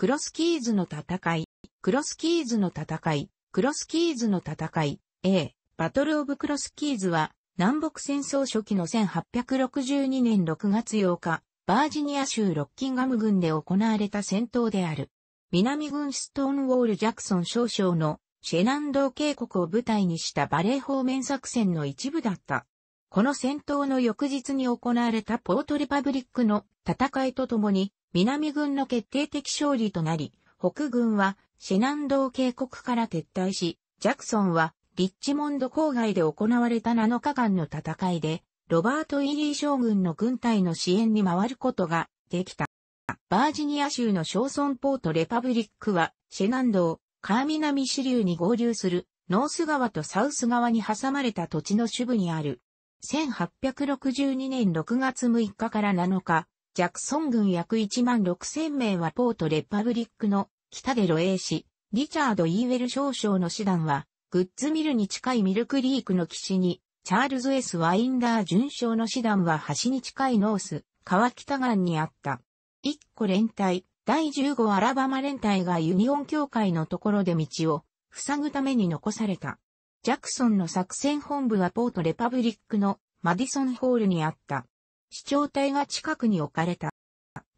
クロスキーズの戦い、クロスキーズの戦い、クロスキーズの戦い、A、バトルオブクロスキーズは、南北戦争初期の1862年6月8日、バージニア州ロッキンガム郡で行われた戦闘である。南軍ストーンウォール・ジャクソン少将のシェナンドー渓谷を舞台にしたバレー方面作戦の一部だった。この戦闘の翌日に行われたポートリパブリックの戦いとともに南軍の決定的勝利となり、北軍はシェナンドー渓谷から撤退し、ジャクソンはリッチモンド郊外で行われた7日間の戦いで、ロバート・イリー将軍の軍隊の支援に回ることができた。バージニア州の小村ポート・レパブリックは、シェナンドー、川南支流に合流する、ノース川とサウス川に挟まれた土地の主部にある。1862年6月6日から7日、ジャクソン軍約1万6千名はポートレパブリックの北で露営し、リチャード・イーウェル少将の師団は、グッズミルに近いミルクリークの岸に、チャールズ・エス・ワインダー巡将の師団は橋に近いノース、川北岸にあった。一個連隊、第15アラバマ連隊がユニオン協会のところで道を塞ぐために残された。ジャクソンの作戦本部はポートレパブリックのマディソンホールにあった。市長隊が近くに置かれた。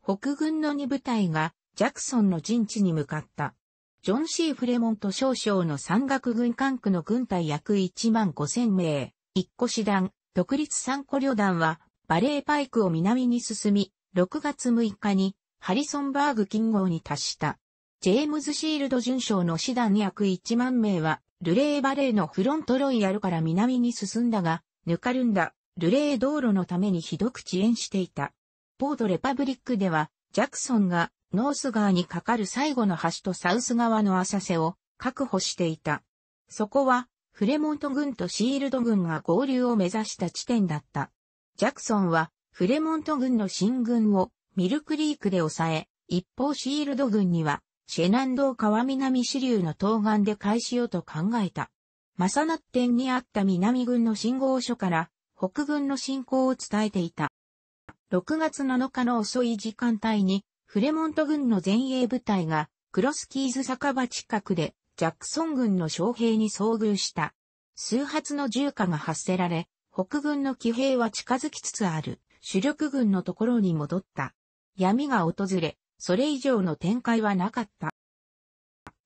北軍の2部隊がジャクソンの陣地に向かった。ジョン・シー・フレモント少将の山岳軍管区の軍隊約1万5千名、一個師団、独立三個旅団は、バレーパイクを南に進み、6月6日に、ハリソンバーグ近郊に達した。ジェームズ・シールド巡将の師団約1万名は、ルレーバレーのフロントロイヤルから南に進んだが、ぬかるんだルレー道路のためにひどく遅延していた。ポートレパブリックでは、ジャクソンがノース川に架かる最後の橋とサウス側の浅瀬を確保していた。そこは、フレモント軍とシールド軍が合流を目指した地点だった。ジャクソンは、フレモント軍の進軍をミルクリークで抑え、一方シールド軍には、シェナンドー川南支流の東岸で返しようと考えた。マサナッテンにあった南軍の信号所から、北軍の進行を伝えていた。6月7日の遅い時間帯に、フレモント軍の前衛部隊が、クロスキーズ酒場近くで、ジャクソン軍の将兵に遭遇した。数発の銃火が発せられ、北軍の騎兵は近づきつつある、主力軍のところに戻った。闇が訪れ、それ以上の展開はなかった。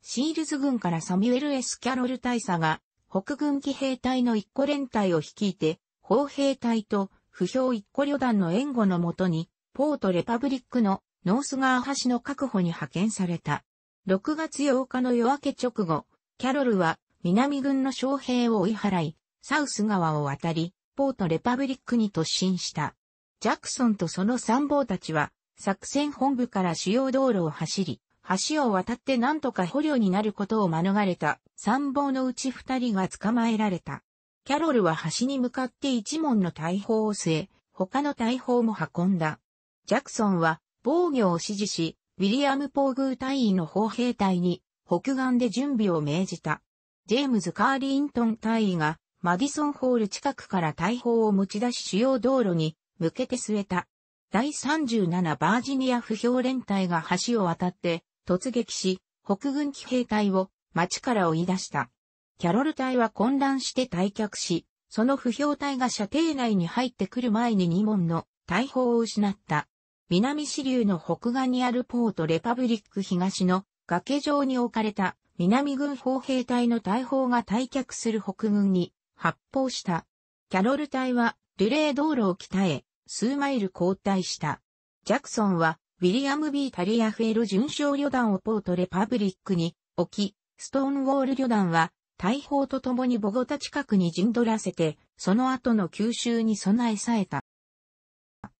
シールズ軍からサミュエル・エス・キャロル大佐が、北軍騎兵隊の一個連隊を率いて、砲兵隊と不評一個旅団の援護のもとに、ポートレパブリックのノース川橋の確保に派遣された。6月8日の夜明け直後、キャロルは南軍の将兵を追い払い、サウス川を渡り、ポートレパブリックに突進した。ジャクソンとその参謀たちは、作戦本部から主要道路を走り、橋を渡って何とか捕虜になることを免れた参謀のうち二人が捕まえられた。キャロルは橋に向かって一門の大砲を据え、他の大砲も運んだ。ジャクソンは防御を指示し、ウィリアム・ポーグー隊員の砲兵隊に北岸で準備を命じた。ジェームズ・カーリントン隊員がマディソンホール近くから大砲を持ち出し主要道路に向けて据えた。第37バージニア不評連隊が橋を渡って突撃し、北軍騎兵隊を町から追い出した。キャロル隊は混乱して退却し、その不評隊が射程内に入ってくる前に2門の大砲を失った。南支流の北岸にあるポートレパブリック東の崖上に置かれた南軍砲兵隊の大砲が退却する北軍に発砲した。キャロル隊はルレー道路を鍛え、数マイル後退した。ジャクソンはウィリアム・ B・ タリアフェル巡将旅団をポートレパブリックに置き、ストーンウォール旅団は大砲と共にボゴタ近くに陣取らせて、その後の吸収に備えさえた。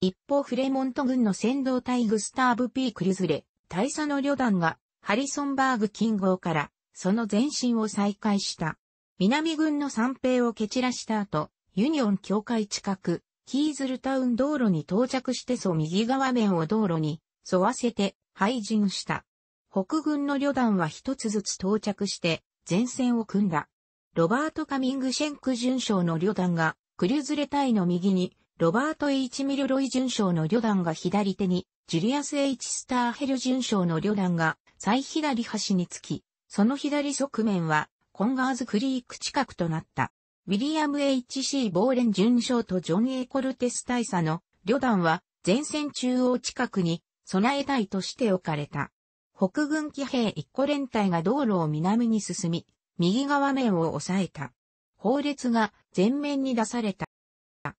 一方フレモント軍の先導隊グスターブ・ピー・ク譲ズレ、大佐の旅団が、ハリソンバーグ近郊から、その前進を再開した。南軍の三兵を蹴散らした後、ユニオン境界近く、キーズルタウン道路に到着してそ右側面を道路に沿わせて廃陣した。北軍の旅団は一つずつ到着して、前線を組んだ。ロバート・カミングシェンク巡将の旅団が、クリュズレ隊の右に、ロバート・イチ・ミルロイ巡将の旅団が左手に、ジュリアス・エイチ・スターヘル巡将の旅団が、最左端につき、その左側面は、コンガーズ・クリーク近くとなった。ウィリアム・ H.C. ボーレン巡将とジョン・エコルテス大佐の旅団は前線中央近くに備え隊として置かれた。北軍騎兵一個連隊が道路を南に進み、右側面を抑えた。法列が前面に出された。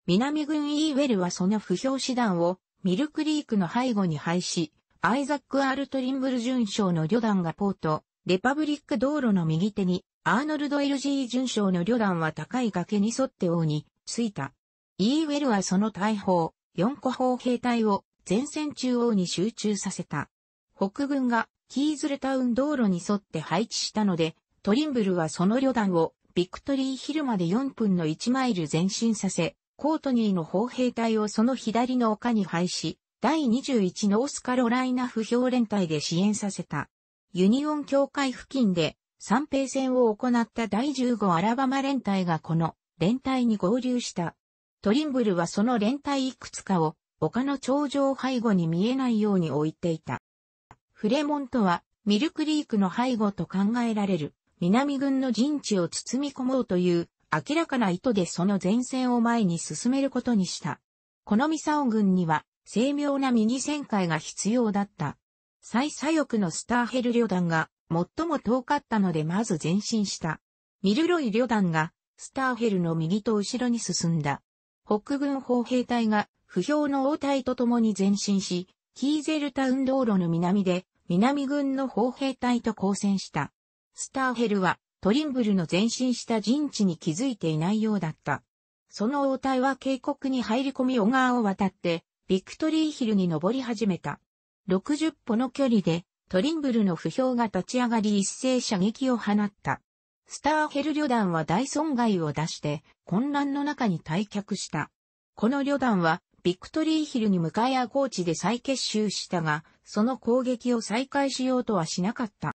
南軍イーウェルはその不評手段をミルクリークの背後に配し、アイザック・アール・トリンブル巡将の旅団がポート、レパブリック道路の右手に、アーノルド・エルジー准将の旅団は高い崖に沿って王に着いた。イーウェルはその大砲、四個砲兵隊を前線中央に集中させた。北軍がキーズルタウン道路に沿って配置したので、トリンブルはその旅団をビクトリーヒルまで4分の1マイル前進させ、コートニーの砲兵隊をその左の丘に配し、第21ノースカロライナ不評連隊で支援させた。ユニオン境界付近で三平戦を行った第15アラバマ連隊がこの連隊に合流した。トリンブルはその連隊いくつかを丘の頂上背後に見えないように置いていた。フレモンとは、ミルクリークの背後と考えられる、南軍の陣地を包み込もうという、明らかな意図でその前線を前に進めることにした。このミサオ軍には、精妙な右旋回が必要だった。最左翼のスターヘル旅団が、最も遠かったのでまず前進した。ミルロイ旅団が、スターヘルの右と後ろに進んだ。北軍砲兵隊が、不評の応対と共に前進し、キーゼルタウン道路の南で、南軍の砲兵隊と交戦した。スターヘルは、トリンブルの前進した陣地に気づいていないようだった。その応対は渓谷に入り込み小川を渡って、ビクトリーヒルに登り始めた。60歩の距離で、トリンブルの不評が立ち上がり一斉射撃を放った。スターヘル旅団は大損害を出して、混乱の中に退却した。この旅団は、ビクトリーヒルに向かいアコーチで再結集したが、その攻撃を再開しようとはしなかった。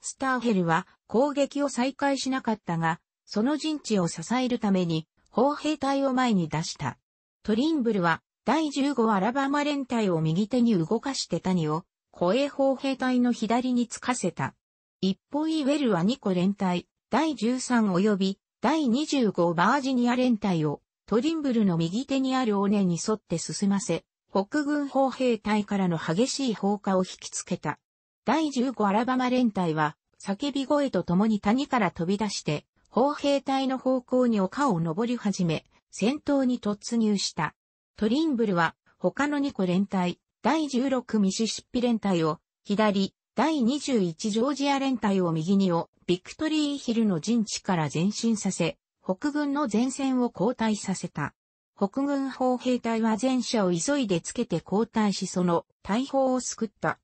スターヘルは攻撃を再開しなかったが、その陣地を支えるために、砲兵隊を前に出した。トリンブルは、第15アラバマ連隊を右手に動かして谷を、護衛砲兵隊の左につかせた。一方イウェルは2個連隊、第13及び、第25バージニア連隊を、トリンブルの右手にある尾根に沿って進ませ、北軍砲兵隊からの激しい放火を引きつけた。第15アラバマ連隊は、叫び声と共に谷から飛び出して、砲兵隊の方向に丘を登り始め、戦闘に突入した。トリンブルは、他の2個連隊、第16ミシシッピ連隊を、左、第21ジョージア連隊を右にを、ビクトリーヒルの陣地から前進させ、北軍の前線を後退させた。北軍砲兵隊は前者を急いでつけて後退しその大砲を救った。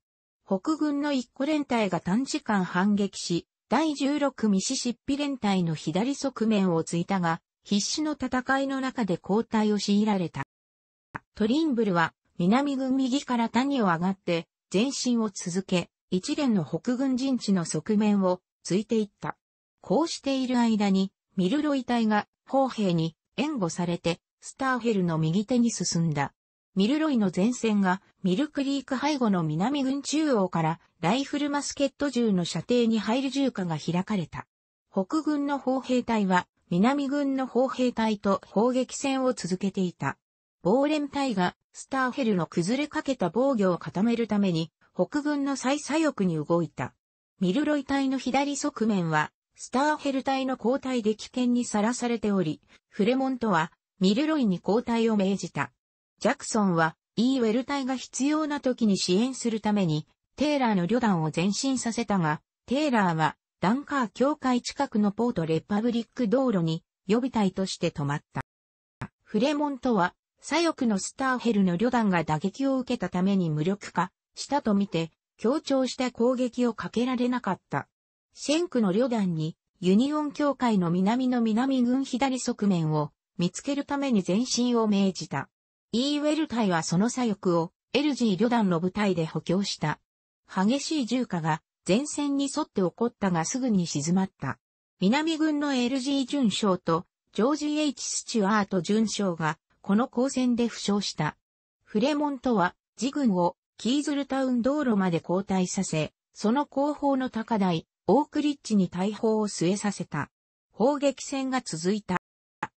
北軍の一個連隊が短時間反撃し、第16ミシシッピ連隊の左側面を突いたが、必死の戦いの中で後退を強いられた。トリンブルは南軍右から谷を上がって前進を続け、一連の北軍陣地の側面を突いていった。こうしている間にミルロイ隊が砲兵に援護されて、スターヘルの右手に進んだ。ミルロイの前線がミルクリーク背後の南軍中央からライフルマスケット銃の射程に入る銃火が開かれた。北軍の砲兵隊は南軍の砲兵隊と砲撃戦を続けていた。ボーレン隊がスターヘルの崩れかけた防御を固めるために北軍の再左翼に動いた。ミルロイ隊の左側面はスターヘル隊の交代で危険にさらされており、フレモントはミルロイに交代を命じた。ジャクソンは、イーウェル隊が必要な時に支援するために、テイラーの旅団を前進させたが、テイラーは、ダンカー協会近くのポートレパブリック道路に予備隊として止まった。フレモントは、左翼のスターヘルの旅団が打撃を受けたために無力化したとみて、強調した攻撃をかけられなかった。シェンクの旅団に、ユニオン協会の南の南軍左側面を見つけるために前進を命じた。イーウェル隊はその左翼をエルジー旅団の部隊で補強した。激しい重火が前線に沿って起こったがすぐに静まった。南軍の LG ジ巡将とジョージ・ H・ スチュアート巡将がこの交戦で負傷した。フレモントは自軍をキーズルタウン道路まで後退させ、その後方の高台、オークリッチに大砲を据えさせた。砲撃戦が続いた。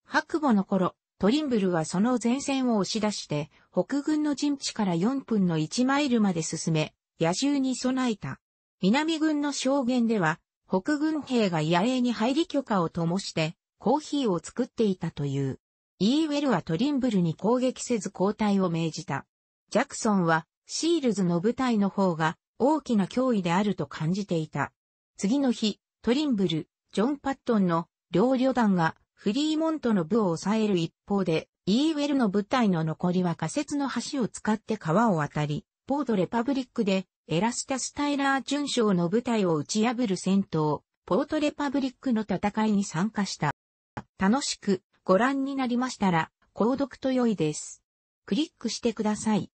白母の頃、トリンブルはその前線を押し出して、北軍の陣地から4分の1マイルまで進め、野獣に備えた。南軍の証言では、北軍兵が野営に入り許可を灯して、コーヒーを作っていたという。イーウェルはトリンブルに攻撃せず交代を命じた。ジャクソンは、シールズの部隊の方が大きな脅威であると感じていた。次の日、トリンブル、ジョン・パットンの両旅団がフリーモントの部を抑える一方で、イーウェルの部隊の残りは仮設の橋を使って川を渡り、ポートレパブリックでエラスタス・タイラー準将の部隊を打ち破る戦闘、ポートレパブリックの戦いに参加した。楽しくご覧になりましたら、購読と良いです。クリックしてください。